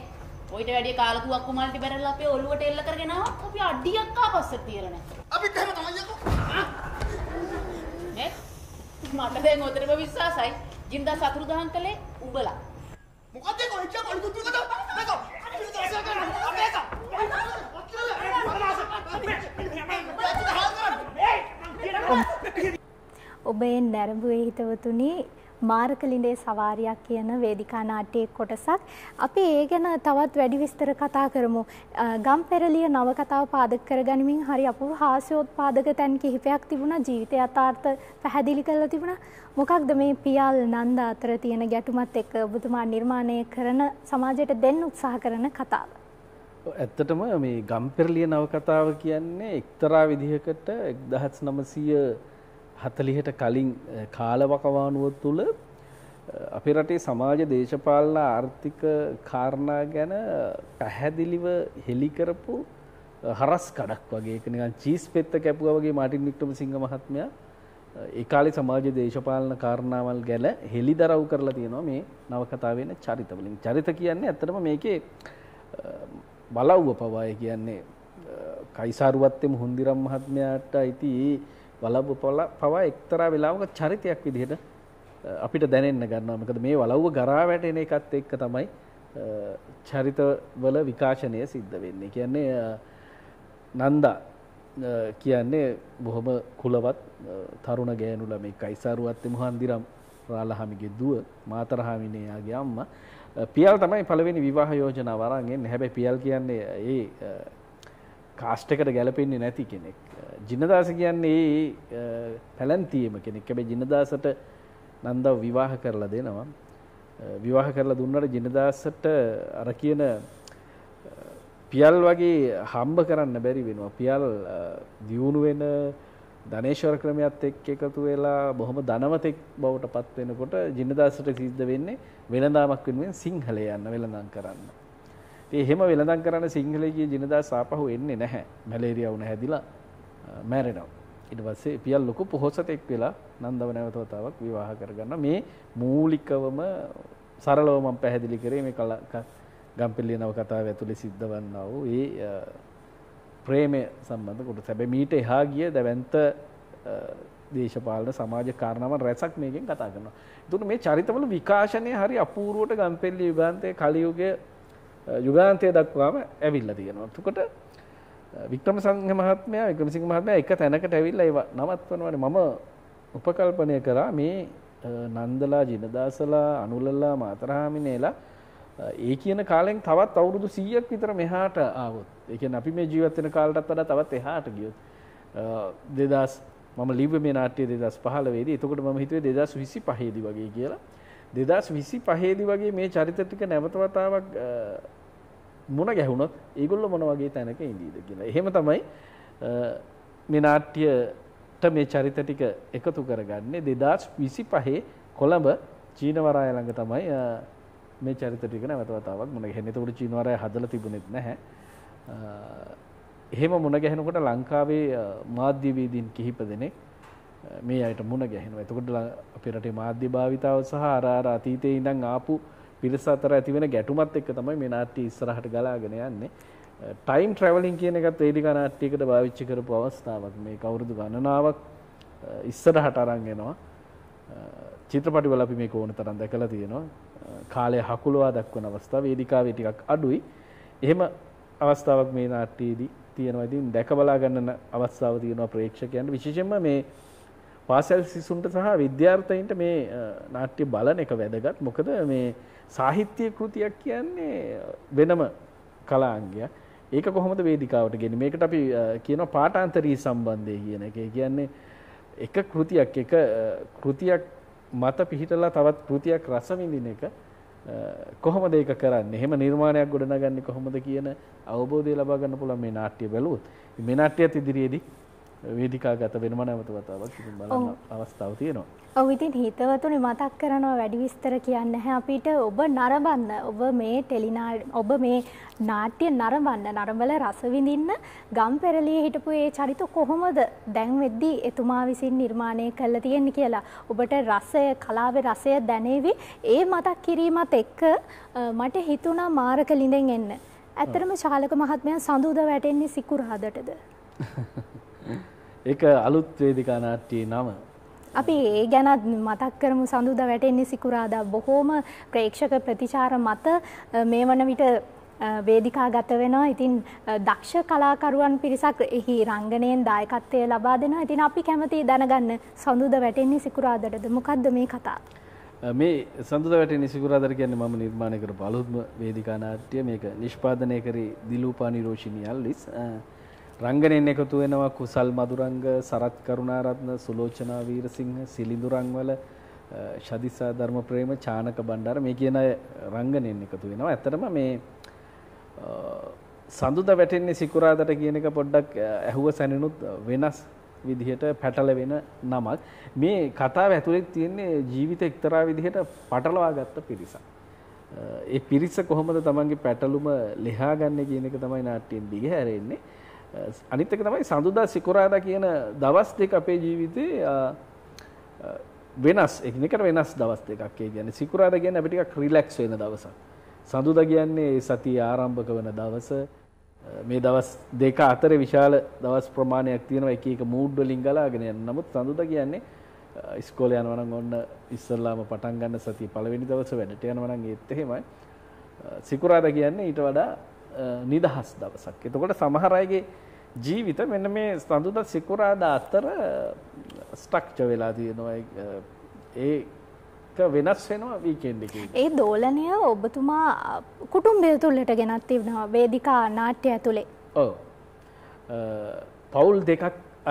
ඔයිට වැඩිය කාලකුවක් කුමාරට බැරලා අපි ඔළුවට එල්ල කරගෙන ආවත් අපි අඩියක් ආපස්සට තියලා නැහැ. අපි කොහම තමයි යකෝ? නේ? මට දැන් ඔතනම විශ්වාසයි. ජින්දා සතුරු දහන් කළේ උඹලා. මොකද ඒක ඔච්චර කළු දුන්නද? නේද? අපි විශ්වාස කරනවා. අපි ඒක. ඔබේ නැරඹුවේ හිතවතුනි මාරකලින්ඩේ සවාරයක් කියන වේදිකා නාට්‍යයේ කොටසක්. අපි ඒ ගැන තවත් වැඩි විස්තර කතා කරමු. ගම්පෙරළිය නවකතාව පාදක කරගනිමින් හරි අපූර්ව හාස්‍යෝත්පාදක තැන් කිහිපයක් තිබුණා. ජීවිත යථාර්ථ පැහැදිලි කරලා තිබුණා. මොකක්ද මේ පියල් නන්ද අතර තියෙන ගැටුමත් එක්ක ඔබතුමා නිර්මාණය කරන සමාජයට දෙන්න උත්සාහ කරන කතාව. ඇත්තටම මේ ගම්පෙරළිය නවකතාව කියන්නේ එක්තරා විදිහකට 1900 හතලිහට කලින් කාලවකවානුව තුළ අපි රටේ සමාජ දේශපාලන ආර්ථික කාරණා ගැන පැහැදිලිව හෙලිකරපු හරස් කඩක් වගේ නිකන් චීස් පෙත්ත කැපුවා වගේ මාටින් වික්‍රමසිංහ මහත්මයා ඒ කාලේ සමාජ දේශපාලන කාරණාවල් ගැන හෙලිදරව් කරලා තියෙනවා මේ නවකතාවේ ඉන්න චරිත වලින්. චරිත කියන්නේ ඇත්තටම මේකේ බලව්ව පවාය කියන්නේ කයිසාරුවත්තේ මුහුන්දිරම් මහත්මයාට අයිති වලව්ව පවා එක්තරා වෙලාවක චරිතයක් විදිහට අපිට දැනෙන්න ගන්නවා. මොකද මේ වලව්ව ගරා වැටෙන එකත් එක්ක තමයි චරිතවල විකාශනය සිද්ධ වෙන්නේ. කියන්නේ නන්දා කියන්නේ බොහොම කුලවත් තරුණ ගෑනු ළමෙක් අයිසාරුවත් මුහන්දිරම් රාලහාමිගේ දුව මාතරහාමිනේ යාගේ අම්මා පියල් තමයි පළවෙනි විවාහ යෝජනාව අරන් එන්නේ. හැබැයි පියල් කියන්නේ ඒ කාස්ටකට ගැලපෙන්නේ නැති කෙනෙක්. ජිනදාස කියන්නේ පැලැන්තියම කෙනෙක් ැබේ ජිනදාසට නන්දව විවාහ කරලා දෙනවා. විවාහ කරලා දුන්නට ජිනදාසට අර කියන පියල් වගේ හම්බ කරන්න බැරි වෙනවා. පියල් දියුණු වෙන ධනේශවර ක්‍රමයත් එක් එකතු වෙලා බොහොම ධනවතෙක් බවට පත්වෙනකොට ජිනදාසට සිද්ධ වෙන්නේ වෙනදාමක් වෙනුවෙන් සිංහල යන්න වෙළඳම් කරන්න. ඒ එහෙම වෙළඳම් කරන්න සිංහලයේ ගිය ජිනදා සාපහු එන්නේ නැහැ. මැලේරියා වුණ හැදිලා මැරෙනවා. ඊට පස්සේ පියල් ලොකු පොහොසතෙක් වෙලා නන්දව නැවත වතාවක් විවාහ කරගන්න මේ මූලිකවම සරලව මම පැහැදිලි කරේ මේ ගම්පෙල්ලිය නව කතාව ඇතුලේ සිද්ධවන්නා වූ ඒ ප්‍රේමය සම්බන්ධ කොටස. හැබැයි මීට එහා ගිය දැවැන්ත දේශපාලන සමාජ කාරණාවන් රැසක් මේකෙන් කතා කරනවා. ඒතුණු මේ චරිතවල විකාශනය හරි අපූර්වට ගම්පෙල්ලි යුගාන්තයේ කලියුගයේ යුගාන්තය දක්වාම ඇවිල්ලා තියෙනවා. එතකොට වික්‍රමසිංහ මහත්මයා වික්‍රමසිංහ මහත්මයා එක තැනකට ඇවිල්ලා ඒව නවත්වනවානේ මම උපකල්පනය කරා මේ නන්දලා ජිනදාසලා අනුලලා මාතරාමිනේලා ඒ කියන කාලෙන් තවත් අවුරුදු 100ක් විතර මෙහාට ආවොත් ඒ කියන්නේ අපි මේ ජීවත් වෙන කාලටත් වඩා තවත් එහාට ගියොත් 2000 මම ලිව්වේ මේ නාට්‍ය 2015 දී එතකොට මම හිතුවේ 2025 දී වගේ කියලා 2025 දී වගේ මේ චරිත ටික නැවත වතාවක් මුණ ගැහුණොත් ඒගොල්ලෝ මොන වගේ තැනක ඉඳීද කියලා. එහෙම තමයි මේ නාට්‍යයට මේ චරිත ටික එකතු කරගන්නේ 2025 කොළඹ චීනවරාය ළඟ තමයි මේ චරිත ටික නැවත වතාවක් මුණ ගැහෙන්නේ. ඒකට චීනවරාය හදලා තිබුණෙත් නැහැ. එහෙම මුණ ගැහෙනකොට ලංකාවේ මාධ්‍ය වේදීන් කිහිප දෙනෙක් මේ අයට මුණ ගැහෙනවා. එතකොට අපේ රටේ මාධ්‍ය භාවිතාව සහ අර අර අතීතයේ ඉඳන් ආපු පිරිස අතර ඇතිවෙන ගැටුමත් එක්ක තමයි මේ නාට්‍ය ඉස්සරහට ගලාගෙන යන්නේ. ටයිම් ට්‍රැවලින් කියන එකත් වේදිකා නාට්‍යයකට භාවිතා කරපු අවස්ථාවක්. මේක අවුරුදු ගණනාවක් ඉස්සරහට අරන් එනවා. චිත්‍රපටිවල අපි මේක ඕන තරම් දැකලා තියෙනවා. කාලය හකුලවා දක්වන අවස්ථා වේදිකාවේ ටිකක් අඩුයි. එහෙම අවස්ථාවක් මේ නාට්‍යයේදී තියෙනවා. ඉතින් දැක බලා ගන්න අවස්ථාව තියෙනවා ප්‍රේක්ෂකයන්ට. විශේෂයෙන්ම මේ පාසල් සිසුන්ට සහ විද්‍යාර්ථයින්ට මේ නාට්‍ය බලන එක වැදගත්. මොකද මේ සාහිත්‍ය කෘතියක් කියන්නේ වෙනම කලාංගයක්. ඒක කොහොමද වේදිකාවට ගෙන්නේ? මේකට අපි කියනවා පාඨාන්තරී සම්බන්ධය කියන එක. කියන්නේ එක කෘතියක් එක කෘතියක් මත පිහිටලා තවත් කෘතියක් රස විඳින එක කොහොමද ඒක කරන්නේ? එහෙම නිර්මාණයක් ගොඩනගන්නේ කොහොමද කියන අවබෝධය ලබා ගන්න පුළුවන් මේ නාට්‍ය බැලුවොත්. මේ නාට්‍යයත් ඉදිරියේදී වේදිකා ගත වෙනම නැවත වතාවක් බලන්න අවස්ථාව තියෙනවා. ඔව් ඉතින් හිතවතුනි මතක් කරනවා වැඩි විස්තර කියන්න නැහැ අපිට ඔබ නරඹන්න ඔබ මේ ටෙලිනා ඔබ මේ නාට්‍ය නරඹන්න නරඹල රස විඳින්න ගම්පෙරළියේ හිටපු ඒ චරිත කොහොමද දැන් වෙද්දී එතුමා විසින් නිර්මාණය කරලා තියෙන්නේ කියලා ඔබට රසය කලාවේ රසය දැනේවි. ඒ මතක් කිරීමත් එක්ක මට හිතුණා මාරක ලිඳෙන් එන්න. ඇත්තටම ශාලක මහත්මයා සඳුද වැටෙන්නේ සිකුරාදටද? ඒක අලුත් වේදිකා නාට්‍යයේ නම. අපි ඒ ගැනත් මතක් කරමු සඳුද වැටෙන්නේ සිකුරාදා බොහෝම ප්‍රේක්ෂක ප්‍රතිචාර මත මේ වන විට වේදිකා ගත වෙනවා. ඉතින් දක්ෂ කලාකරුවන් පිරිසක් එහි රංගනයෙන් දායකත්වය ලබා දෙනවා. ඉතින් අපි කැමති දැනගන්න සඳුද වැටෙන්නේ සිකුරාදටද මොකද්ද මේ කතාව? මේ සඳුද වැටෙන්නේ සිකුරාදට කියන්නේ මම නිර්මාණය කරපු අලුත්ම වේදිකා නාට්‍ය. මේක නිෂ්පාදනය කරේ දිලූපා නිරෝෂිනී අල්ලිස්. රංගනයෙන් එකතු වෙනවා කුසල් මදුරංග සරත් කරුණාරත්න සුලෝචනා වීරසිංහ සිලිඳුරංවල ශදිසා ධර්ම ප්‍රේම චානක බණ්ඩාර මේ කියන රංගනයෙන් එකතු වෙනවා ඇත්තටම මේ සඳුද වැටෙන්නේ සිකුරාදට කියන එක පොඩ්ඩක් ඇහුව සැනිනුත් වෙනස් විදිහට පැටල වෙන නමක් මේ කතාව ඇතුළේ තියෙන්නේ ජීවිත එක්තරා විදිහට පටලවා ගත්ත පිරිසක්. ඒ පිරිස කොහොමද තමන්ගේ පැටලුම ලිහා ගන්න කියන එක තමයි නාට්‍යයෙන් දිගහැරෙන්නේ. අනිත් එක තමයි සඳුදා සිකුරාදා කියන දවස් දෙක අපේ ජීවිතේ වෙනස් එකිනෙකට වෙනස් දවස් දෙකක් ඒ කියන්නේ සිකුරාදා කියන්නේ අපි ටිකක් රිලැක්ස් වෙන දවසක්. සඳුදා කියන්නේ සතිය ආරම්භක වෙන දවස. මේ දවස් දෙක අතරේ විශාල දවස් ප්‍රමාණයක් තියෙනවා එක එක මූඩ් වලින් ගලාගෙන යන. නමුත් සඳුදා කියන්නේ ඉස්කෝලේ යනවා නම් ඔන්න ඉස්සල්ලාම පටන් ගන්න සතිය පළවෙනි දවස වැඩට යනවා නම් ඒත් එහෙමයි. සිකුරාදා කියන්නේ ඊට වඩා නිදහස් දවසක්. එතකොට සමහර අයගේ ජීවිත මෙන්න මේ සඳුදා සිකුරාදා අතර ස්ට්‍රක්චර් වෙලා තියෙනවා. ඒක වෙනස් වෙනවා වීකෙන්ඩ් එකේ. ඒ දෝලනය ඔබතුමා කුටුම්බය තුලට ගෙනත් තිබෙනවා වේදිකා නාට්‍ය ඇතුලේ. ඔව්. පවුල් දෙකක්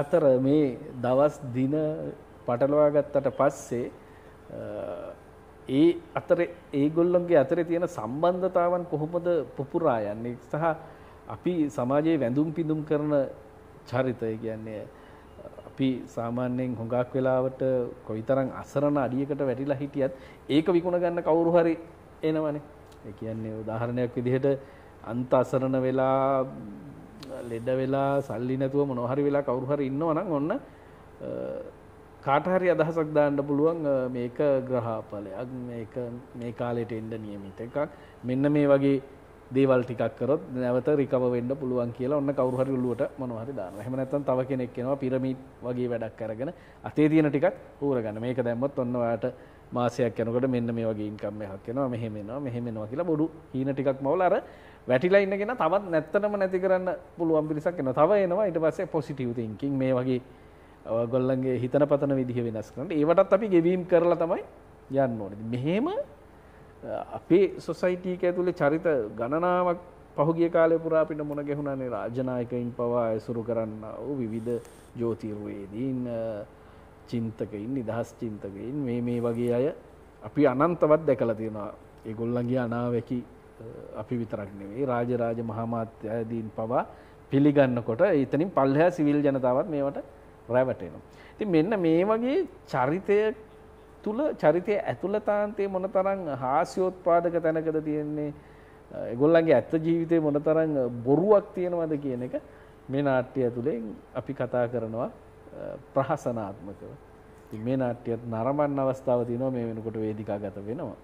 අතර මේ දවස් දින පටලවා ගත්තට පස්සේ ඒ අතර ඒගොල්ලොන්ගේ අතර තියෙන සම්බන්ධතාවන් කොහොමද පුපුරා යන්නේ සහ අපි සමාජයේ වැඳුම් පිඳුම් කරන චරිතය කියන්නේ අපි සාමාන්‍යයෙන් හොඟක් වෙලාවට කොයිතරම් අසරණ අඩියකට වැටිලා හිටියත් ඒක විකුණ ගන්න කවුරු හරි එනවනේ. ඒ කියන්නේ උදාහරණයක් විදිහට අන්ත අසරණ වෙලා ලෙඩ වෙලා සල්ලි නැතුව මොනවා හරි වෙලා කවුරු හරි ඉන්නවනම් ඔන්න කාටහරි අදහසක් දාන්න පුළුවන් මේක ග්‍රහාපලයක් මේක මේ කාලෙට එන්න නියමිත එකක් මෙන්න මේ වගේ දේවල් ටිකක් කරොත් නැවත රිකව වෙන්න පුළුවන් කියලා ඔන්න කවුරු හරි ඔළුවට මොනවා හරි දානවා. එහෙම නැත්නම් තව කෙනෙක් එනවා පිරමීඩ් වගේ වැඩක් අරගෙන අතේ තියෙන ටිකත් හූරගන්න. මේක දැම්මොත් ඔන්න ඔයාට මාසයක් යනකොට මෙන්න මේ වගේ ඉන්කම් එකක් එනවා. මෙහෙම එනවා, මෙහෙම එනවා කියලා බොඩු හීන ටිකක් මවල අර වැටිලා ඉන්නගෙන තවත් නැත්තනම නැති කරන්න පුළුවන් පිරිසක් එනවා. තව එනවා ඊට පස්සේ පොසිටිව් තින්කින් මේ වගේ ගොල්ලන්ගේ හිතන පතන විදිහ වෙනස් කරට ඒවටත් අපි ගෙවීම් කරලා තමයි යන්න ඕනද. මෙහෙම අපේ සොසයිටීක ඇතුළේ චරිත ගණනාවක් පහුගිය කාලය පුරා අපිට මුණ ගැහුණනේ රාජනායකයින් පවා ඇසුරු කරන්න වූ විවිධ ජෝතිර්වේදීන් චින්තකයින් නිදහස් චින්තකයින් මේ මේ වගේ අය අපි අනන්තවත් දැකලා තියෙනවා ඒගොල්ලන්ගේ අනාවැකි අපි විතරක් නෙවෙයි රාජරාජ මහාමාත්‍යදීන් පවා පිළිගන්නකොට එතනින් පල්ලෙහා සිවිල් ජනතාවත් මේවට රැවටෙනවා. ඉතින් මෙන්න මේ වගේ චරිතය තුල චරිතය ඇතුළතාන්තයේ මොනතරම් හාස්‍යෝත්පාදක තැනකද තියෙන්නේ ඒගොල්ලන්ගේ ඇත්ත ජීවිතේ මොනතරම් බොරුවක් තියෙනවද කියන එක මේ නාට්‍ය ඇතුලෙන් අපි කතා කරනවා ප්‍රහසනාත්මකව. ඉතින් මේ නාට්‍යයත් නරඹන්න අවස්ථාව තියෙනවා මේ වෙනකොට වේදිකාගත වෙනවා.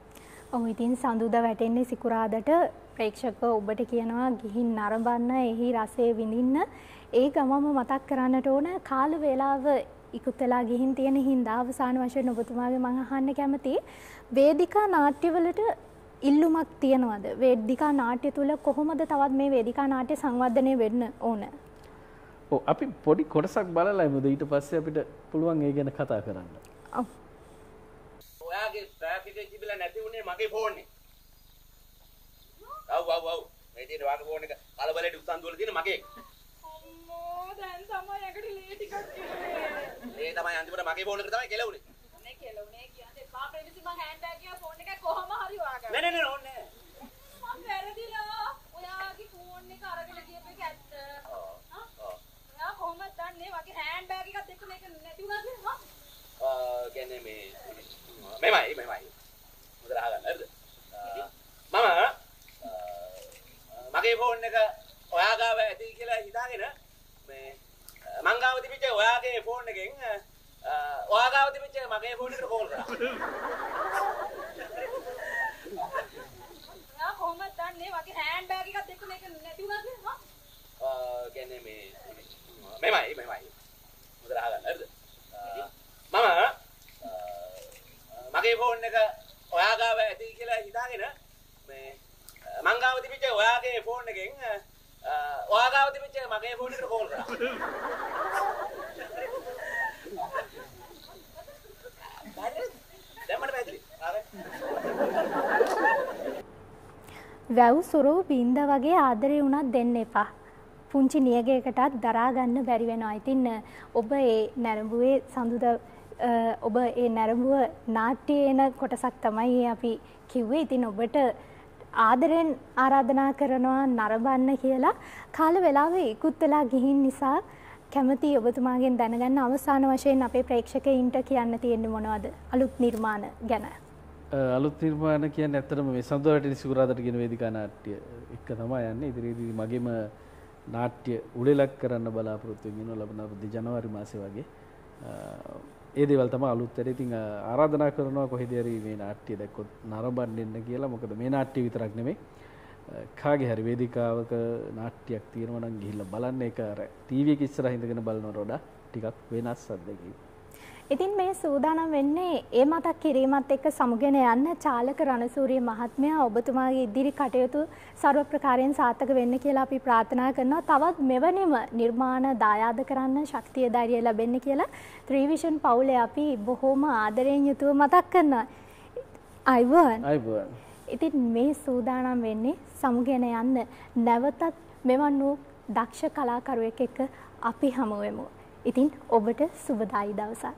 ඔව් ඉතින් සඳුදා වැටෙන්නේ සිකුරාදට ප්‍රේක්ෂකව ඔබට කියනවා ගිහින් නරඹන්න එහි රසය විඳින්න ඒ ගමම මතක් කරන්නට ඕන කාල වේලාව ඉක්ුත් වෙලා ගිහින් තියෙන හින්දා අවසාන වශයෙන් ඔබතුමාගේ මම අහන්න කැමතියි වේදිකා නාට්‍යවලට ඉල්ලුමක් තියනවද වේදිකා නාට්‍ය තුල කොහොමද තවත් මේ වේදිකා නාට්‍ය සංවර්ධනය වෙන්න ඕන ඔව් අපි පොඩි කොටසක් බලලා ඉමුද ඊට පස්සේ අපිට පුළුවන් ඒ ගැන කතා කරන්න ඔව් ඔයාගේ ට්‍රැෆික් එක තිබිලා නැති උනේ මගේ ෆෝනේ ඔව් ඔව් ඔව් මේ තියෙන වාගේ ෆෝන් එක කලබලෙට උස්සන් දුවලා තියෙන මගේ අම්මෝ දැන් තමයි යකට ලේ ටිකක් කෙලුවේ ලේ තමයි අන්තිමට මගේ ෆෝන් එකට තමයි කෙලුනේ මේ කෙලුනේ කියන්නේ එපා ප්‍රේමසි මම හෑන්ඩ්බෑග් එක ෆෝන් එක කොහොම හරි වාගා නෑ නෑ නෑ ඕනේ මම වැරදිලා ඔයාගේ ෆෝන් එක අරගෙන ගියප එක ඇත්ත ඔයා කොහොමද දන්නේ වගේ හෑන්ඩ්බෑග් එකත් එක්ක මේක නැති උනාද නේ හා ආ කියන්නේ මේ මෙමයි මෙමයි හොඳට අහගන්න හරිද මම මගේ ෆෝන් එක ඔයාගාව ඇති කියලා හිතාගෙන මේ මංගාව තිබිච්ච ඔයාගේ ෆෝන් එකෙන් ඔයාගාව තිබිච්ච මගේ ෆෝන් එකට කෝල් කරා. නා කොහොමද දන්නේ වගේ හෑන්ඩ් බෑග් එකත් එක්ක මේක නැති උනත් නේ හා? ආ කියන්නේ මේ මෙමයි මෙමයි. මුදල අහගන්න හරිද? මම මගේ ෆෝන් එක ඔයාගාව ඇති කියලා හිතාගෙන මංගාව තිබිච්ච ඔයාගේ ෆෝන් එකෙන් ඔයා ගාව තිබිච්ච මගේ ෆෝන් එකට කෝල් කරා. දැන් මට පැහැදිලි. වැව් සුරු බින්ද වගේ ආදරේ වුණත් දෙන්න එපා. පුංචි නියගයකටත් දරා ගන්න බැරි වෙනවා. ඉතින් ඔබ ඒ නැරඹුවේ සඳුද ඔබ ඒ නැරඹුව නාට්‍යයේ එන කොටසක් තමයි අපි කිව්වේ. ඉතින් ඔබට ආදරෙන් ආරාධනා කරනවා නරඹන්න කියලා කාල වේලාව ඉක්ුත් වෙලා ගිහින් නිසා කැමති ඔබතුමාගෙන් දැනගන්න අවසාන වශයෙන් අපේ ප්‍රේක්ෂකයින්ට කියන්න තියෙන්නේ මොනවද අලුත් නිර්මාණ ගැන? අලුත් නිර්මාණ කියන්නේ ඇත්තටම මේ සඳුවටි සිකුරාදට කියන වේදිකා නාට්‍ය එක තමයි යන්නේ. ඉදිරියේදී මගේම නාට්‍ය උළෙලක් කරන්න බලාපොරොත්තු වෙනවා ලබන ජනවාරි මාසේ වගේ ඒ දෙවල්තම අලුත්තර ඉතිං ආරාධනා කරනවා කොහෙදරී මේ නාට්‍ය දැක්කොත් නරබන්න එන්න කියලා මොකද මේ නාට්‍ය විතරක් නෙමේ කාගේ හරි වේදිකාවක නාට්‍යයක් තියෙනවා නම් ගිහිල්ලා බලන්න ඒක අර ටීවී එක ඉස්සරහ ඉඳගෙන බලන රොඩා ටිකක් වෙනස් අත්දැකීමක්. ඉතින් මේ සූදානම් වෙන්නේ ඒ මතක් කිරීමත් එක්ක සමුගෙන යන්න චාලක රණසූරිය මහත්මයා ඔබතුමාගේ ඉදිරි කටයුතු ਸਰව ප්‍රකාරයෙන් සාර්ථක වෙන්න කියලා අපි ප්‍රාර්ථනා කරනවා. තවත් මෙවැනිම නිර්මාණ දායාද කරන්න ශක්තිය ධෛර්යය ලැබෙන්න කියලා ත්‍රිවිෂන් පවුලේ අපි බොහොම ආදරයෙන් යුතුව මතක් කරනවා. අයිවන්. අයිවන්. ඉතින් මේ සූදානම් වෙන්නේ සමුගෙන යන්න නැවතත් මෙවන් වූ දක්ෂ කලාකරුවෙක් එක්ක අපි හමුවෙමු. ඉතින් ඔබට සුබදායි දවසක්.